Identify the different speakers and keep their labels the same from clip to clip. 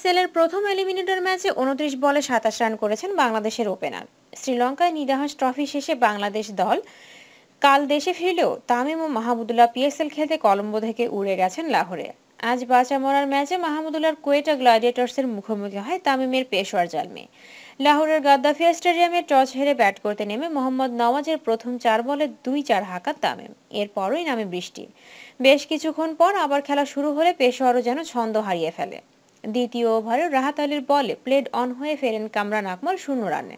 Speaker 1: আইএসএলের প্রথম এলিমিনেটর ম্যাচে উনত্রিশ বলে সাতাশ রান করেছেন বাংলাদেশের ওপেনার শ্রীলঙ্কায় নিদাহাস ট্রফি শেষে বাংলাদেশ দল কাল দেশে ফিরলেও তামিম ও মাহমুদুল্লাহ পিএসএল খেলতে কলম্বো থেকে উড়ে গেছেন লাহোরে আজ বাঁচা মরার ম্যাচে মাহমুদুল্লার কোয়েটা এর মুখোমুখি হয় তামিমের পেশোয়ার জালমে লাহোরের গাদ্দাফিয়া স্টেডিয়ামে টস হেরে ব্যাট করতে নেমে মোহাম্মদ নওয়াজের প্রথম চার বলে দুই চার হাকার তামিম এরপরই নামে বৃষ্টি বেশ কিছুক্ষণ পর আবার খেলা শুরু হলে পেশোয়ারও যেন ছন্দ হারিয়ে ফেলে দ্বিতীয় ওভারে রাহাত আলীর বলে প্লেড অন হয়ে ফেরেন কামরান আকমল শূন্য রানে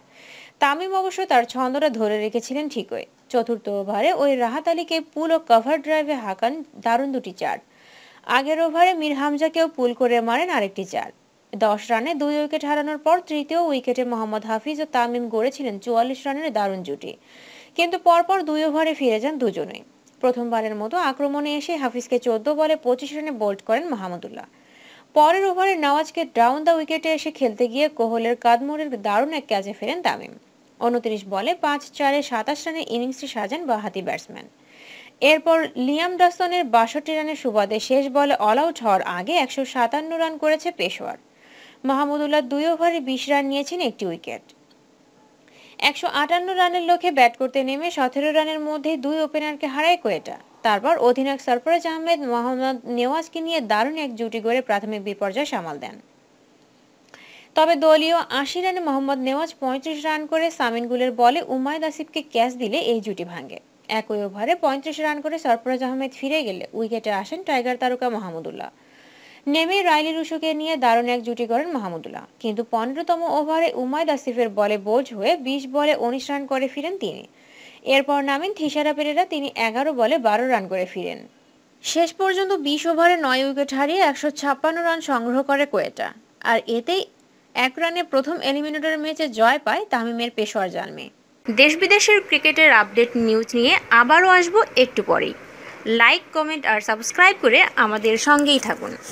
Speaker 1: তামিম অবশ্য তার ছন্দটা ধরে রেখেছিলেন ঠিকই চতুর্থ ওভারে ওই রাহাত আলীকে পুল ও কভার ড্রাইভে হাঁকান দারুণ দুটি চার আগের ওভারে মীর হামজাকেও পুল করে মারেন আরেকটি চার দশ রানে দুই উইকেট হারানোর পর তৃতীয় উইকেটে মোহাম্মদ হাফিজ ও তামিম গড়েছিলেন চুয়াল্লিশ রানের দারুণ জুটি কিন্তু পরপর দুই ওভারে ফিরে যান দুজনেই প্রথমবারের মতো আক্রমণে এসে হাফিজকে চোদ্দ বলে পঁচিশ রানে বোল্ড করেন মাহমুদুল্লাহ পরের ওভারে নওয়াজকে ডাউন দ্য উইকেটে এসে খেলতে গিয়ে কোহলের কাদমোড়ের দারুণ এক ক্যাচে ফেরেন তামিম উনত্রিশ বলে পাঁচ চারে সাতাশ রানের ইনিংসটি সাজান বাহাতি ব্যাটসম্যান এরপর লিয়াম ডাসনের বাষট্টি রানের সুবাদে শেষ বলে অল আউট হওয়ার আগে একশো সাতান্ন রান করেছে পেশোয়ার মাহমুদুল্লাহ দুই ওভারে বিশ রান নিয়েছেন একটি উইকেট একশো আটান্ন রানের লক্ষ্যে ব্যাট করতে নেমে সতেরো রানের মধ্যেই দুই ওপেনারকে হারায় কোয়েটা তারপর অধিনায়ক সরফরাজ আহমেদ মোহাম্মদ নেওয়াজকে নিয়ে দারুণ এক জুটি গড়ে প্রাথমিক বিপর্যয় সামাল দেন তবে দলীয় আশি রানে মোহাম্মদ নেওয়াজ পঁয়ত্রিশ রান করে সামিনগুলের বলে উমায়দ আসিফকে ক্যাচ দিলে এই জুটি ভাঙে একই ওভারে পঁয়ত্রিশ রান করে সরফরাজ আহমেদ ফিরে গেলে উইকেটে আসেন টাইগার তারকা মাহমুদুল্লাহ নেমে রাইলি রুশুকে নিয়ে দারুণ এক জুটি করেন মাহমুদুল্লাহ কিন্তু পনেরোতম ওভারে উমায়দ আসিফের বলে বোঝ হয়ে বিশ বলে উনিশ রান করে ফিরেন তিনি এরপর নামেন থিসারা পেরেরা তিনি এগারো বলে বারো রান করে ফিরেন শেষ পর্যন্ত বিশ ওভারে নয় উইকেট হারিয়ে একশো ছাপ্পান্ন রান সংগ্রহ করে কোয়েটা আর এতেই এক রানে প্রথম এলিমিনেটর ম্যাচে জয় পায় তামিমের পেশোয়ার জানমে দেশ বিদেশের ক্রিকেটের আপডেট নিউজ নিয়ে আবারও আসবো একটু পরেই লাইক কমেন্ট আর সাবস্ক্রাইব করে আমাদের সঙ্গেই থাকুন